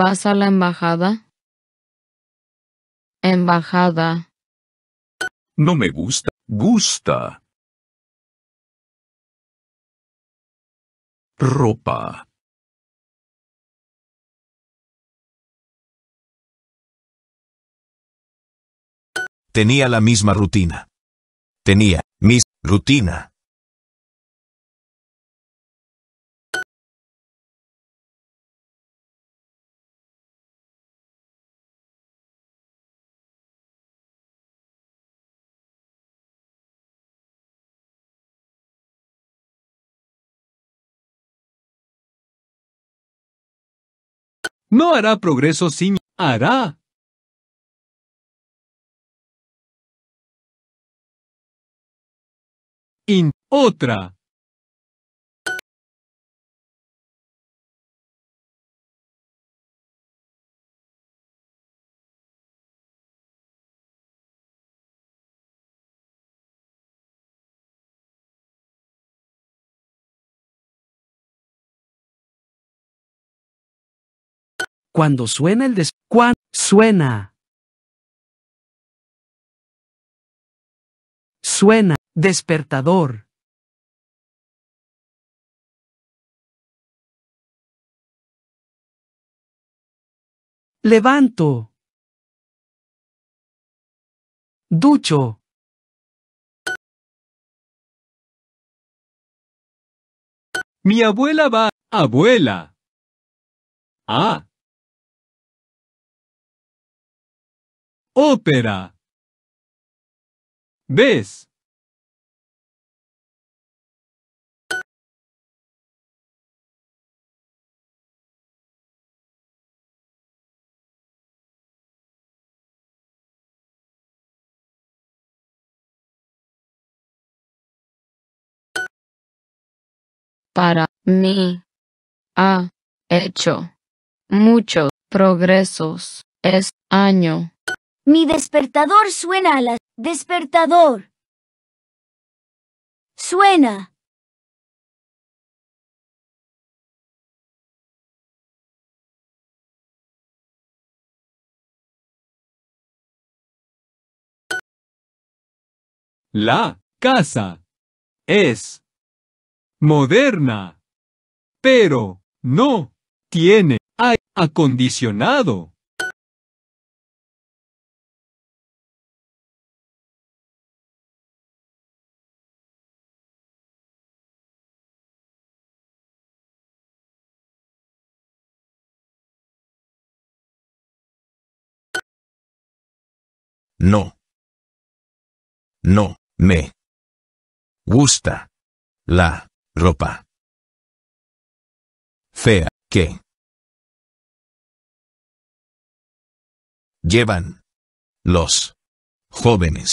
¿Vas a la embajada? Embajada. No me gusta. Gusta. Ropa. Tenía la misma rutina. Tenía, mis, rutina. No hará progreso sin hará. In otra. Cuando suena el des... Cuan... Suena. Suena. Despertador. Levanto. Ducho. Mi abuela va. Abuela. Ah. ópera. ¿Ves? Para mí, ha hecho muchos progresos este año. Mi despertador suena a las... Despertador. Suena. La casa es moderna, pero no tiene aire acondicionado. No. No, me. Gusta. La ropa. Fea, que. Llevan. Los jóvenes.